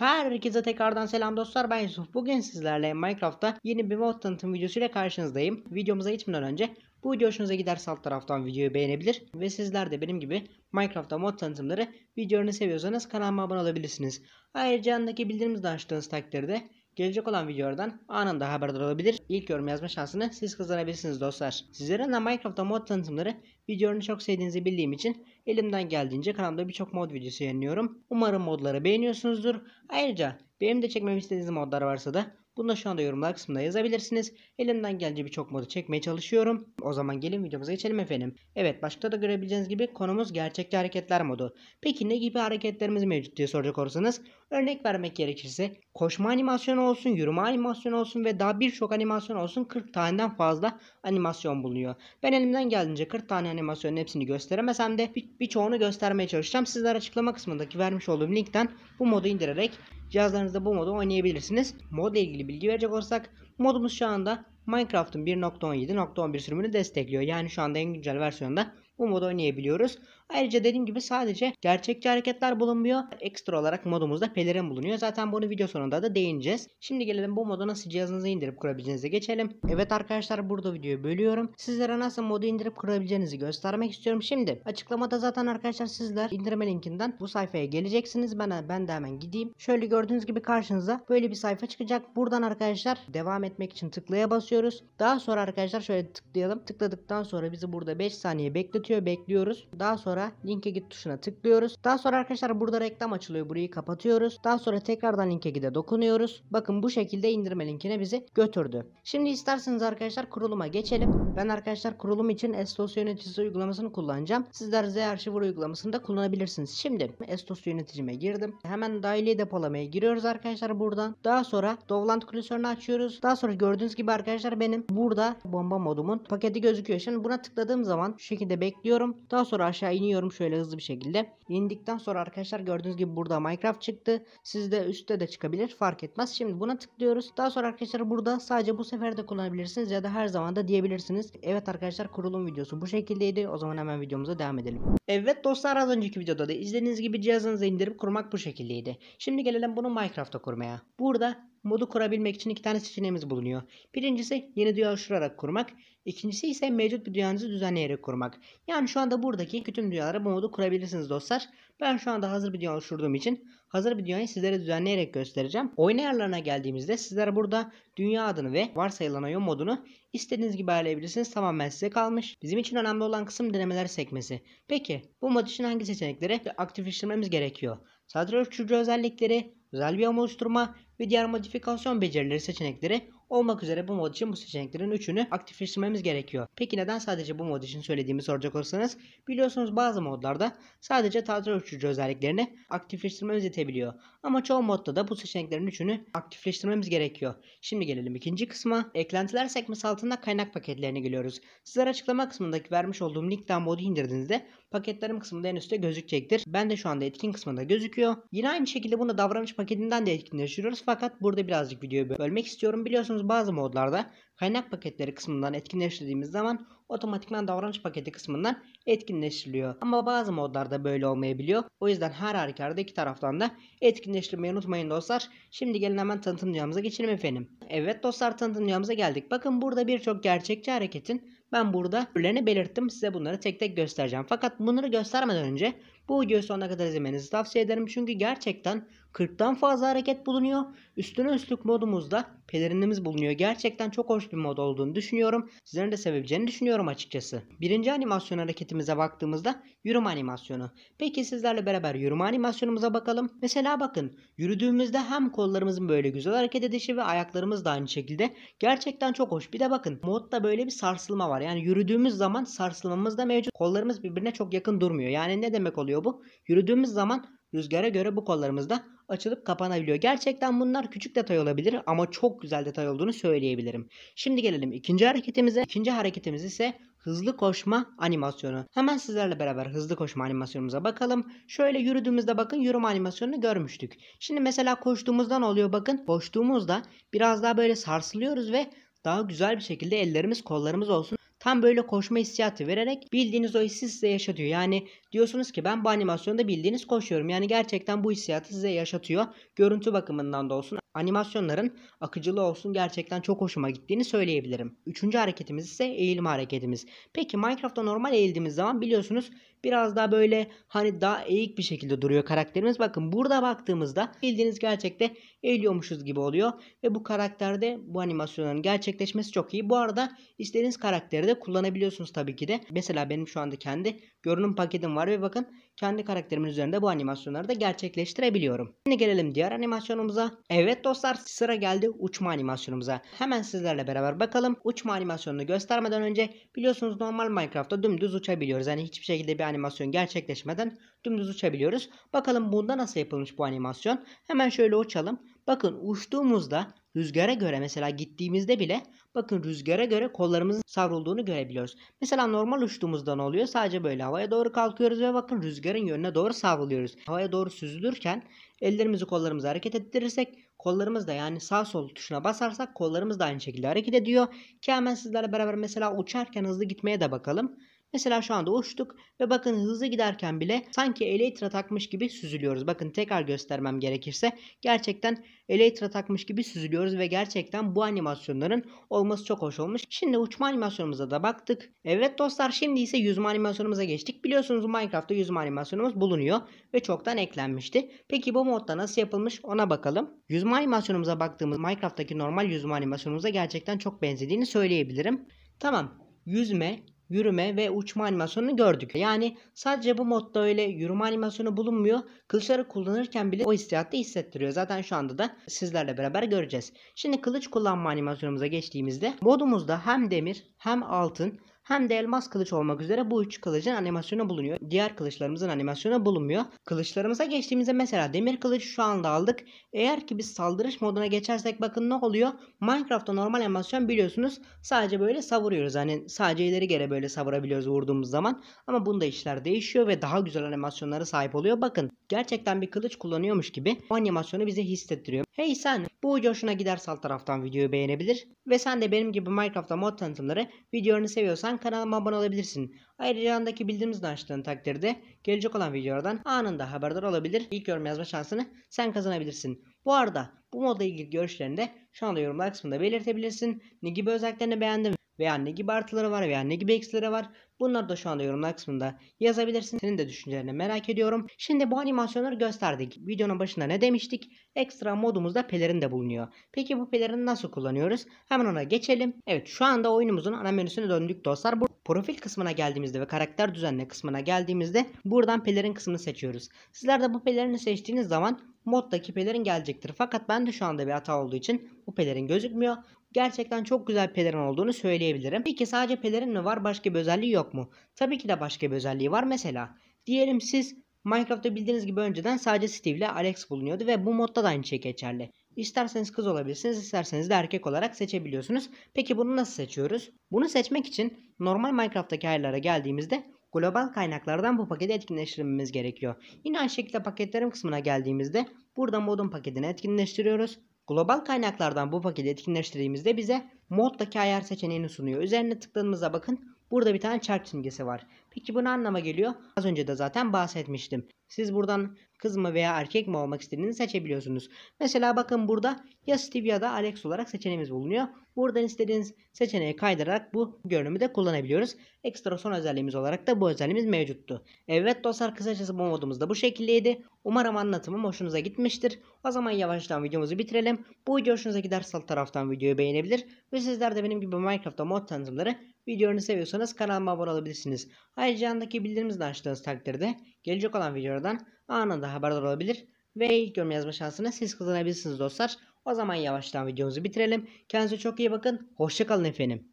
Herkese tekrardan selam dostlar ben Yusuf. Bugün sizlerle Minecraft'ta yeni bir mod tanıtım videosuyla karşınızdayım. Videomuza geçmeden önce bu video hoşunuza giderse alt taraftan videoyu beğenebilir ve sizler de benim gibi Minecraft'ta mod tanıtımları videolarını seviyorsanız kanalıma abone olabilirsiniz. Ayrıca yanındaki bildirimleri açtığınız takdirde Gelecek olan videolardan anında haberdar olabilir. İlk yorum yazma şansını siz kazanabilirsiniz dostlar. Sizlere de Minecraft'ta mod tanıtımları videolarını çok sevdiğinizi bildiğim için elimden geldiğince kanalımda birçok mod videosu yayınlıyorum. Umarım modları beğeniyorsunuzdur. Ayrıca benim de çekmemi istediğiniz modlar varsa da bunu da şu anda yorumlar kısmında yazabilirsiniz. Elimden geldiğince birçok modu çekmeye çalışıyorum. O zaman gelin videomuza geçelim efendim. Evet başta da görebileceğiniz gibi konumuz gerçekçi hareketler modu. Peki ne gibi hareketlerimiz mevcut diye soracak olursanız Örnek vermek gerekirse koşma animasyonu olsun, yürüme animasyonu olsun ve daha birçok animasyon olsun 40 taneden fazla animasyon bulunuyor. Ben elimden geldiğince 40 tane animasyonun hepsini gösteremesem de birçoğunu bir göstermeye çalışacağım. Sizler açıklama kısmındaki vermiş olduğum linkten bu modu indirerek cihazlarınızda bu modu oynayabilirsiniz. Modla ilgili bilgi verecek olursak modumuz şu anda Minecraft'ın 1.17.11 sürümünü destekliyor. Yani şu anda en güncel versiyonda bu modu oynayabiliyoruz. Ayrıca dediğim gibi sadece gerçekçi hareketler bulunmuyor. Ekstra olarak modumuzda pelerin bulunuyor. Zaten bunu video sonunda da değineceğiz. Şimdi gelelim bu modu nasıl cihazınıza indirip kurabileceğinize geçelim. Evet arkadaşlar burada videoyu bölüyorum. Sizlere nasıl modu indirip kurabileceğinizi göstermek istiyorum. Şimdi açıklamada zaten arkadaşlar sizler indirme linkinden bu sayfaya geleceksiniz. Ben, ben de hemen gideyim. Şöyle gördüğünüz gibi karşınıza böyle bir sayfa çıkacak. Buradan arkadaşlar devam etmek için tıklaya basıyoruz. Daha sonra arkadaşlar şöyle tıklayalım. Tıkladıktan sonra bizi burada 5 saniye bekletiyor. Bekliyoruz. Daha sonra sonra linke git tuşuna tıklıyoruz. Daha sonra arkadaşlar burada reklam açılıyor. Burayı kapatıyoruz. Daha sonra tekrardan linke gide dokunuyoruz. Bakın bu şekilde indirme linkine bizi götürdü. Şimdi isterseniz arkadaşlar kuruluma geçelim. Ben arkadaşlar kurulum için Estos yöneticisi uygulamasını kullanacağım. Sizler Z Arşivur uygulamasını da kullanabilirsiniz. Şimdi Estos yöneticime girdim. Hemen dahili depolamaya giriyoruz arkadaşlar buradan. Daha sonra Dovland klasörünü açıyoruz. Daha sonra gördüğünüz gibi arkadaşlar benim burada bomba modumun paketi gözüküyor. Şimdi buna tıkladığım zaman şu şekilde bekliyorum. Daha sonra aşağı iniyorum iniyorum şöyle hızlı bir şekilde. İndikten sonra arkadaşlar gördüğünüz gibi burada Minecraft çıktı. Sizde üstte de çıkabilir fark etmez. Şimdi buna tıklıyoruz. Daha sonra arkadaşlar burada sadece bu sefer de kullanabilirsiniz ya da her zaman da diyebilirsiniz. Evet arkadaşlar kurulum videosu bu şekildeydi. O zaman hemen videomuza devam edelim. Evet dostlar az önceki videoda da izlediğiniz gibi cihazınızı indirip kurmak bu şekildeydi. Şimdi gelelim bunu Minecraft'ta kurmaya. Burada Modu kurabilmek için iki tane seçeneğimiz bulunuyor. Birincisi yeni dünya oluşturarak kurmak. İkincisi ise mevcut bir dünyanızı düzenleyerek kurmak. Yani şu anda buradaki bütün dünyalara bu modu kurabilirsiniz dostlar. Ben şu anda hazır bir dünya oluşturduğum için hazır bir dünyayı sizlere düzenleyerek göstereceğim. Oyun ayarlarına geldiğimizde sizler burada dünya adını ve varsayılan oyun modunu istediğiniz gibi ayarlayabilirsiniz. Tamamen size kalmış. Bizim için önemli olan kısım denemeler sekmesi. Peki bu mod için hangi seçenekleri aktifleştirmemiz gerekiyor? Sadece ölçücü özellikleri, özel bir oluşturma ve diğer modifikasyon becerileri seçenekleri olmak üzere bu mod için bu seçeneklerin üçünü aktifleştirmemiz gerekiyor. Peki neden sadece bu mod için söylediğimi soracak olursanız biliyorsunuz bazı modlarda sadece tahta ölçücü özelliklerini aktifleştirmemiz yetebiliyor. Ama çoğu modda da bu seçeneklerin üçünü aktifleştirmemiz gerekiyor. Şimdi gelelim ikinci kısma. Eklentiler sekmesi altında kaynak paketlerine geliyoruz. Sizler açıklama kısmındaki vermiş olduğum linkten modu indirdiğinizde paketlerim kısmında en üstte gözükecektir. Ben de şu anda etkin kısmında gözüküyor. Yine aynı şekilde bunu davranış paketinden de etkinleştiriyoruz fakat burada birazcık videoyu bölmek istiyorum. Biliyorsunuz biliyorsunuz bazı modlarda kaynak paketleri kısmından etkinleştirdiğimiz zaman otomatikman davranış paketi kısmından etkinleştiriliyor. Ama bazı modlarda böyle olmayabiliyor. O yüzden her halükarda iki taraftan da etkinleştirmeyi unutmayın dostlar. Şimdi gelin hemen tanıtım dünyamıza geçelim efendim. Evet dostlar tanıtım dünyamıza geldik. Bakın burada birçok gerçekçi hareketin ben burada türlerini belirttim. Size bunları tek tek göstereceğim. Fakat bunları göstermeden önce bu videoyu sonuna kadar izlemenizi tavsiye ederim. Çünkü gerçekten 40'tan fazla hareket bulunuyor. Üstüne üstlük modumuzda pelerinimiz bulunuyor. Gerçekten çok hoş bir mod olduğunu düşünüyorum. Sizlerin de sevebileceğini düşünüyorum açıkçası. Birinci animasyon hareketimize baktığımızda yürüme animasyonu. Peki sizlerle beraber yürüme animasyonumuza bakalım. Mesela bakın yürüdüğümüzde hem kollarımızın böyle güzel hareket edişi ve ayaklarımız da aynı şekilde. Gerçekten çok hoş. Bir de bakın modda böyle bir sarsılma var. Yani yürüdüğümüz zaman sarsılmamız da mevcut. Kollarımız birbirine çok yakın durmuyor. Yani ne demek oluyor? oluyor bu. Yürüdüğümüz zaman rüzgara göre bu kollarımız da açılıp kapanabiliyor. Gerçekten bunlar küçük detay olabilir ama çok güzel detay olduğunu söyleyebilirim. Şimdi gelelim ikinci hareketimize. İkinci hareketimiz ise hızlı koşma animasyonu. Hemen sizlerle beraber hızlı koşma animasyonumuza bakalım. Şöyle yürüdüğümüzde bakın yürüme animasyonunu görmüştük. Şimdi mesela koştuğumuzda ne oluyor bakın. Koştuğumuzda biraz daha böyle sarsılıyoruz ve daha güzel bir şekilde ellerimiz kollarımız olsun Tam böyle koşma hissiyatı vererek bildiğiniz o hissi size yaşatıyor. Yani diyorsunuz ki ben bu animasyonda bildiğiniz koşuyorum. Yani gerçekten bu hissiyatı size yaşatıyor. Görüntü bakımından da olsun Animasyonların akıcılığı olsun gerçekten çok hoşuma gittiğini söyleyebilirim. Üçüncü hareketimiz ise eğilme hareketimiz. Peki Minecraft'ta normal eğildiğimiz zaman biliyorsunuz biraz daha böyle hani daha eğik bir şekilde duruyor karakterimiz. Bakın burada baktığımızda bildiğiniz gerçekte eğiliyormuşuz gibi oluyor. Ve bu karakterde bu animasyonların gerçekleşmesi çok iyi. Bu arada istediğiniz karakteri de kullanabiliyorsunuz tabii ki de. Mesela benim şu anda kendi görünüm paketim var ve bakın kendi karakterimin üzerinde bu animasyonları da gerçekleştirebiliyorum. Şimdi gelelim diğer animasyonumuza. Evet Evet dostlar sıra geldi uçma animasyonumuza. Hemen sizlerle beraber bakalım. Uçma animasyonunu göstermeden önce biliyorsunuz normal Minecraft'ta dümdüz uçabiliyoruz. Yani hiçbir şekilde bir animasyon gerçekleşmeden dümdüz uçabiliyoruz. Bakalım bunda nasıl yapılmış bu animasyon. Hemen şöyle uçalım. Bakın uçtuğumuzda Rüzgara göre mesela gittiğimizde bile bakın rüzgara göre kollarımızın savrulduğunu görebiliyoruz. Mesela normal uçtuğumuzda ne oluyor? Sadece böyle havaya doğru kalkıyoruz ve bakın rüzgarın yönüne doğru savruluyoruz. Havaya doğru süzülürken ellerimizi kollarımızı hareket ettirirsek kollarımız da yani sağ sol tuşuna basarsak kollarımız da aynı şekilde hareket ediyor. Ki hemen sizlerle beraber mesela uçarken hızlı gitmeye de bakalım. Mesela şu anda uçtuk ve bakın hızlı giderken bile sanki elytra takmış gibi süzülüyoruz. Bakın tekrar göstermem gerekirse gerçekten elytra takmış gibi süzülüyoruz ve gerçekten bu animasyonların olması çok hoş olmuş. Şimdi uçma animasyonumuza da baktık. Evet dostlar şimdi ise yüzme animasyonumuza geçtik. Biliyorsunuz Minecraft'ta yüzme animasyonumuz bulunuyor ve çoktan eklenmişti. Peki bu modda nasıl yapılmış ona bakalım. Yüzme animasyonumuza baktığımız Minecraft'taki normal yüzme animasyonumuza gerçekten çok benzediğini söyleyebilirim. Tamam yüzme, yürüme ve uçma animasyonunu gördük. Yani sadece bu modda öyle yürüme animasyonu bulunmuyor. Kılıçları kullanırken bile o hissiyatı hissettiriyor. Zaten şu anda da sizlerle beraber göreceğiz. Şimdi kılıç kullanma animasyonumuza geçtiğimizde modumuzda hem demir hem altın hem de elmas kılıç olmak üzere bu üç kılıcın animasyonu bulunuyor. Diğer kılıçlarımızın animasyonu bulunmuyor. Kılıçlarımıza geçtiğimizde mesela demir kılıç şu anda aldık. Eğer ki biz saldırış moduna geçersek bakın ne oluyor? Minecraft'ta normal animasyon biliyorsunuz sadece böyle savuruyoruz. Hani sadece ileri geri böyle savurabiliyoruz vurduğumuz zaman. Ama bunda işler değişiyor ve daha güzel animasyonlara sahip oluyor. Bakın gerçekten bir kılıç kullanıyormuş gibi o animasyonu bize hissettiriyor. Hey sen bu hoşuna gider alt taraftan videoyu beğenebilir ve sen de benim gibi Minecraft'ta mod tanıtımları videolarını seviyorsan kanalıma abone olabilirsin. Ayrıca yanındaki bildirimizden açtığın takdirde gelecek olan videolardan anında haberdar olabilir. İlk yorum yazma şansını sen kazanabilirsin. Bu arada bu modla ilgili görüşlerini de şu anda yorumlar kısmında belirtebilirsin. Ne gibi özelliklerini beğendim veya ne gibi artıları var veya ne gibi eksileri var. Bunları da şu anda yorumlar kısmında yazabilirsin. Senin de düşüncelerini merak ediyorum. Şimdi bu animasyonları gösterdik. Videonun başında ne demiştik? Ekstra modumuzda pelerin de bulunuyor. Peki bu pelerini nasıl kullanıyoruz? Hemen ona geçelim. Evet şu anda oyunumuzun ana menüsüne döndük dostlar. Bu profil kısmına geldiğimizde ve karakter düzenle kısmına geldiğimizde buradan pelerin kısmını seçiyoruz. Sizler de bu pelerini seçtiğiniz zaman moddaki pelerin gelecektir. Fakat ben de şu anda bir hata olduğu için bu pelerin gözükmüyor gerçekten çok güzel pelerin olduğunu söyleyebilirim. Peki sadece pelerin mi var başka bir özelliği yok mu? Tabii ki de başka bir özelliği var. Mesela diyelim siz Minecraft'ta bildiğiniz gibi önceden sadece Steve ile Alex bulunuyordu ve bu modda da aynı şey geçerli. İsterseniz kız olabilirsiniz, isterseniz de erkek olarak seçebiliyorsunuz. Peki bunu nasıl seçiyoruz? Bunu seçmek için normal Minecraft'taki ayarlara geldiğimizde global kaynaklardan bu paketi etkinleştirmemiz gerekiyor. Yine aynı şekilde paketlerim kısmına geldiğimizde burada modun paketini etkinleştiriyoruz Global kaynaklardan bu paketi etkinleştirdiğimizde bize moddaki ayar seçeneğini sunuyor. Üzerine tıkladığımızda bakın burada bir tane çarp simgesi var. Peki bu ne anlama geliyor? Az önce de zaten bahsetmiştim. Siz buradan kız mı veya erkek mi olmak istediğini seçebiliyorsunuz. Mesela bakın burada ya Steve ya da Alex olarak seçeneğimiz bulunuyor. Buradan istediğiniz seçeneği kaydırarak bu görünümü de kullanabiliyoruz. Ekstra son özelliğimiz olarak da bu özelliğimiz mevcuttu. Evet dostlar kısacası bu modumuz da bu şekildeydi. Umarım anlatımım hoşunuza gitmiştir. O zaman yavaştan videomuzu bitirelim. Bu video hoşunuza giderse alt taraftan videoyu beğenebilir. Ve sizler de benim gibi Minecraft'ta mod tanıtımları videolarını seviyorsanız kanalıma abone olabilirsiniz. Ayrıca yandaki bildirimimizi açtığınız takdirde gelecek olan videolardan anında haberdar olabilir ve ilk yorum yazma şansını siz kazanabilirsiniz dostlar. O zaman yavaştan videomuzu bitirelim. Kendinize çok iyi bakın. Hoşçakalın efendim.